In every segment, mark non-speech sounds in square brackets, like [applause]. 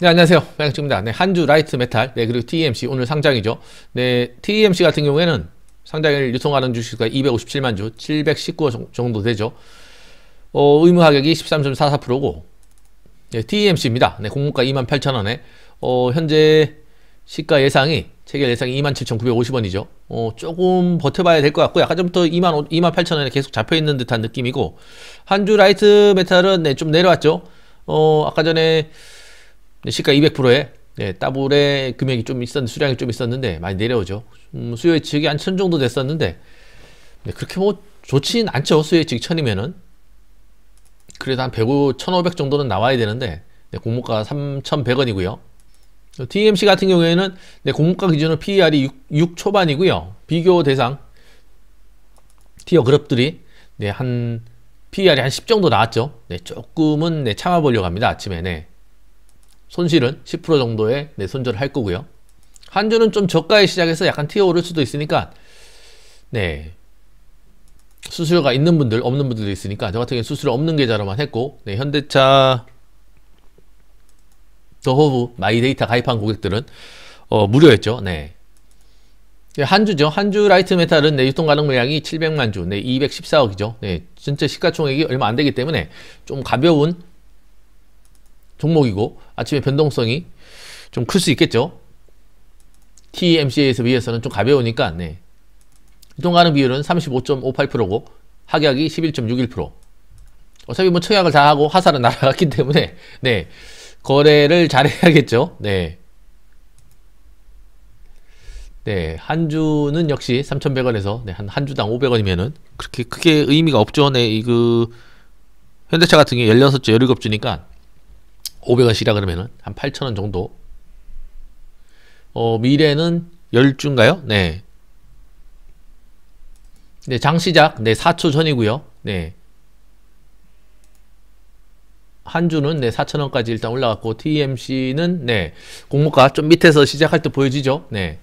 네, 안녕하세요. 양측입니다. 네, 한주 라이트 메탈. 네, 그리고 TEMC 오늘 상장이죠. 네, TEMC 같은 경우에는 상장일 유통하는 주식수가 257만 주, 7 1 9 정도 되죠. 어, 의무 가격이 13.44%고 네, TEMC입니다. 네, 공모가 2 8 0 0 0 원에 어, 현재 시가 예상이 체결 예상이 27,950원이죠. 어, 조금 버텨봐야 될 것 같고 약간 좀부터 2 8 0 0 0 원에 계속 잡혀 있는 듯한 느낌이고 한주 라이트 메탈은 네, 좀 내려왔죠. 어, 아까 전에 시가 200%에 네, 예, 따블의 금액이 좀 있었는데 수량이 좀 있었는데 많이 내려오죠. 음, 수요 예측이 한천 정도 됐었는데 네, 그렇게 뭐 좋진 않죠. 수요 예측 천이면은 그래도 한 105, 1500 정도는 나와야 되는데 네, 공모가 3100원이고요. DMC 같은 경우에는 네, 공모가 기준으로 PER이 6, 6 초반이고요. 비교 대상 티어 그룹들이 네, 한 PER이 한 10 정도 나왔죠. 네, 조금은 네, 참아보려고 합니다. 아침에. 네. 손실은 10% 정도의 내 손절을 할 거고요. 한 주는 좀 저가에 시작해서 약간 튀어 오를 수도 있으니까 네 수수료가 있는 분들 없는 분들도 있으니까 저 같은 경우 는 수수료 없는 계좌로만 했고 네, 현대차 더호브 마이데이터 가입한 고객들은 어, 무료였죠. 네. 한 주죠. 한주 라이트 메탈은 내 네, 유통 가능 물량이 700만 주, 네, 214억이죠. 네, 진짜 시가총액이 얼마 안 되기 때문에 좀 가벼운 종목이고 아침에 변동성이 좀 클 수 있겠죠. TMCA에서 위해서는 좀 가벼우니까 네. 유동가능 비율은 35.58%고 학약이 11.61% 어차피 뭐 청약을 다 하고 화살은 [laughs] 날아갔기 때문에 네 거래를 잘해야겠죠. 네. 네, 한 주는 역시 3,100원에서 네, 한, 한 주당 500원이면은 그렇게 크게 의미가 없죠. 네, 이그 현대차 같은 게 16주, 17주니까 500원씩이라 그러면은 한 8,000원 정도. 어, 미래는 10주인가요? 네. 네, 장 시작. 네, 4초 전이고요. 네. 한 주는 네, 4,000원까지 일단 올라갔고 TMC는 네, 공모가 좀 밑에서 시작할 때 보여지죠. 네.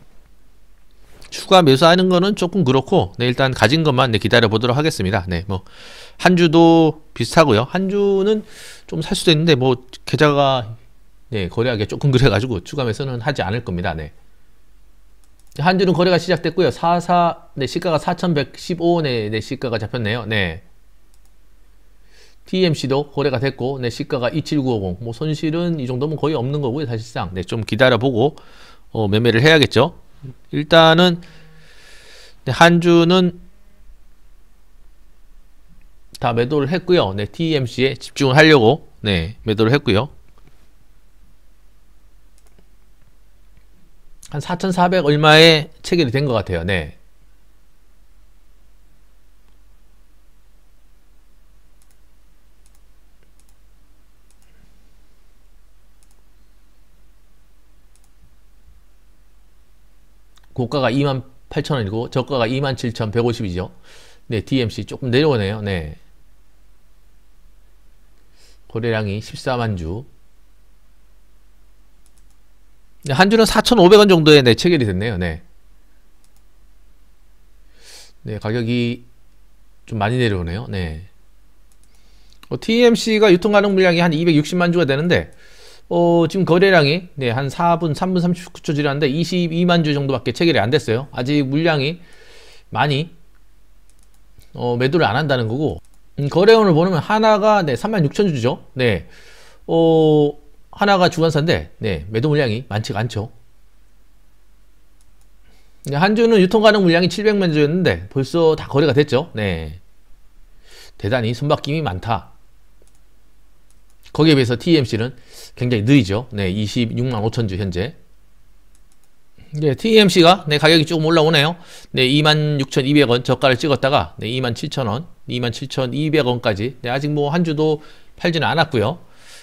추가 매수하는 거는 조금 그렇고 네, 일단 가진 것만 네, 기다려 보도록 하겠습니다. 네, 뭐한 주도 비슷하고요. 한 주는 좀살 수도 있는데 뭐 계좌가 네, 거래하기 조금 그래가지고 추감매서는 하지 않을 겁니다. 네. 한주는 거래가 시작됐고요. 44, 네, 시가가 4,115원에 네, 시가가 잡혔네요. 네. TMC도 거래가 됐고, 네, 시가가 27950. 뭐 손실은 이 정도면 거의 없는 거고요, 사실상. 네, 좀 기다려보고 어, 매매를 해야겠죠. 일단은 네, 한주는 다 매도를 했고요. 네, t e m c 에 집중을 하려고 네, 매도를 했고요. 한 4,400 얼마에 체결이 된 것 같아요. 네. 고가가 28,000원이고 저가가 27,150이죠. 네, DMC e 조금 내려오네요. 네. 거래량이 14만 주. 네, 한 주는 4,500원 정도에 네, 체결이 됐네요. 네. 네, 가격이 좀 많이 내려오네요. 네. 어, TMC가 유통 가능 물량이 한 260만 주가 되는데 어, 지금 거래량이 네, 한 4분, 3분 39초 지났는데 22만 주 정도밖에 체결이 안 됐어요. 아직 물량이 많이 어, 매도를 안 한다는 거고 음, 거래원을 보면 하나가 네, 36,000주죠. 네. 어, 하나가 주관사인데 네, 매도 물량이 많지가 않죠. 네, 한 주는 유통 가능 물량이 700만 주였는데 벌써 다 거래가 됐죠. 네. 대단히 손바뀜이 많다. 거기에 비해서 TMC는 굉장히 느리죠. 네, 26만 5천 주 현재. 네, 예, TEMC가 네, 가격이 조금 올라오네요. 네, 26,200원 저가를 찍었다가 네, 27,000원, 27,200원까지. 네, 아직 뭐 한 주도 팔지는 않았고요.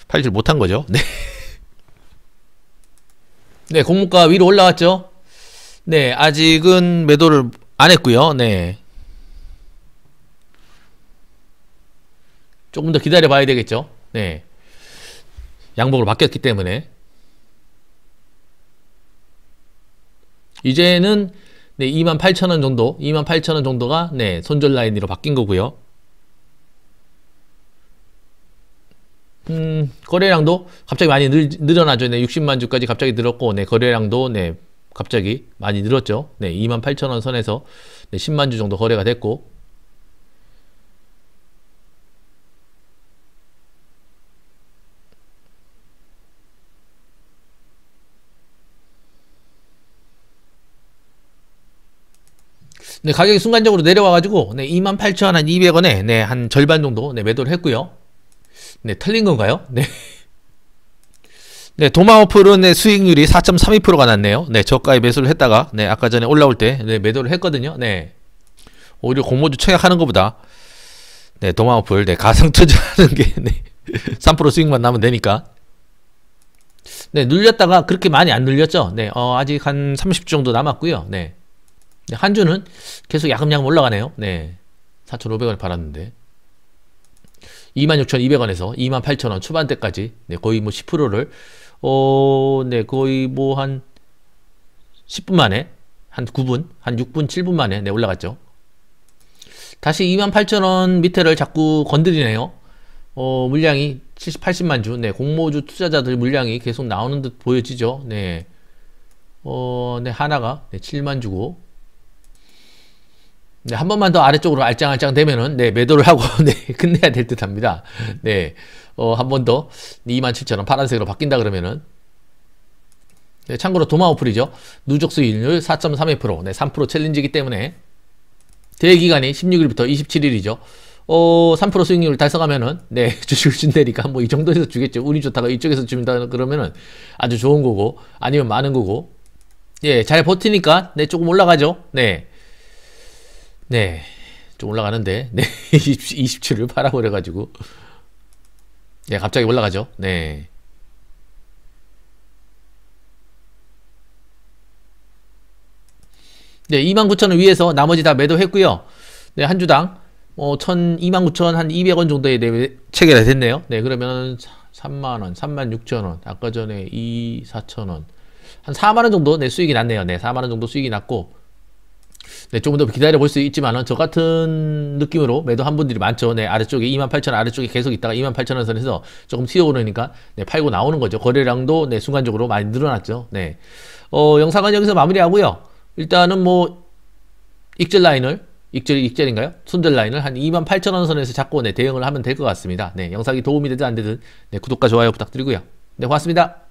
팔질 못한 거죠. [laughs] 네. 네, 공모가 위로 올라왔죠. 네, 아직은 매도를 안 했고요. 네. 조금 더 기다려 봐야 되겠죠. 네. 양복을로 바뀌었기 때문에 이제는 네, 28,000원 정도, 28,000원 정도가 네, 손절 라인으로 바뀐 거고요. 음, 거래량도 갑자기 많이 늘, 늘어나죠. 네, 60만 주까지 갑자기 늘었고, 네, 거래량도 네, 갑자기 많이 늘었죠. 네, 28,000원 선에서 네, 10만 주 정도 거래가 됐고, 네, 가격이 순간적으로 내려와가지고 네, 28,000원 한 200원에 네, 한 절반 정도 네, 매도를 했고요. 네, 틀린 건가요? 네. [laughs] 네, 도마호플은 네, 수익률이 4.32%가 났네요. 네, 저가에 매수를 했다가 네, 아까 전에 올라올 때 네, 매도를 했거든요. 네. 오히려 공모주 청약하는 것보다 네, 도마호플 네, 가상 [laughs] 투자하는 게 네, 3% 수익만 나면 되니까. 네, 눌렸다가 그렇게 많이 안 눌렸죠. 네, 어, 아직 한 30주 정도 남았고요. 네. 네, 한 주는 계속 야금야금 올라가네요. 네. 4,500원에 팔았는데. 26,200원에서 28,000원 초반대까지 네, 거의 뭐 10%를 어, 네, 거의 뭐 한 10분 만에 한 9분, 한 6분, 7분 만에 네, 올라갔죠. 다시 28,000원 밑에를 자꾸 건드리네요. 어, 물량이 70, 80만 주, 네, 공모주 투자자들 물량이 계속 나오는 듯 보여지죠. 네. 어, 네, 하나가 네, 7만 주고 네, 한 번만 더 아래쪽으로 알짱알짱 되면은 네, 매도를 하고 [laughs] 네, 끝내야 될 듯합니다. 네, 어, 한 번 더 27,000원 파란색으로 바뀐다 그러면은 네, 참고로 도마 오플이죠. 누적 수익률 4.32% 네, 3% 챌린지이기 때문에 대 기간이 16일부터 27일이죠. 어, 3% 수익률 달성하면은, 네, [laughs] 주식을 준다니까, 뭐, 이 정도에서 주겠죠. 운이 좋다가 이쪽에서 준다 그러면은 아주 좋은 거고, 아니면 많은 거고. 예, 잘 버티니까, 네, 조금 올라가죠. 네. 네. 좀 올라가는데. [laughs] 네. 20, 27을 팔아버려 가지고. 네, 갑자기 올라가죠. 네. 네, 29,000원 위에서 나머지 다 매도했고요. 네, 한 주당 어, 1 29,000원 한 200원 정도에 네, 체결이 됐네요. 네, 그러면 3만 원, 3만 6 0 원, 아까 전에 2, 4 0 0 0 원, 한 4만 원 정도 내 네, 수익이 났네요. 네, 4만 원 정도 수익이 났고 네, 조금 더 기다려 볼 수 있지만은 저 같은 느낌으로 매도한 분들이 많죠. 네, 아래쪽에 28,000원 아래쪽에 계속 있다가 28,000원 선에서 조금 튀어오르니까 네, 팔고 나오는 거죠. 거래량도 네, 순간적으로 많이 늘어났죠. 네. 어, 영상은 여기서 마무리하고요. 일단은 뭐 익절 라인을 익절 익절인가요? 손절 라인을 한 28,000원 선에서 잡고 네, 대응을 하면 될 것 같습니다. 네, 영상이 도움이 되든 안 되든 네, 구독과 좋아요 부탁드리고요. 네, 고맙습니다.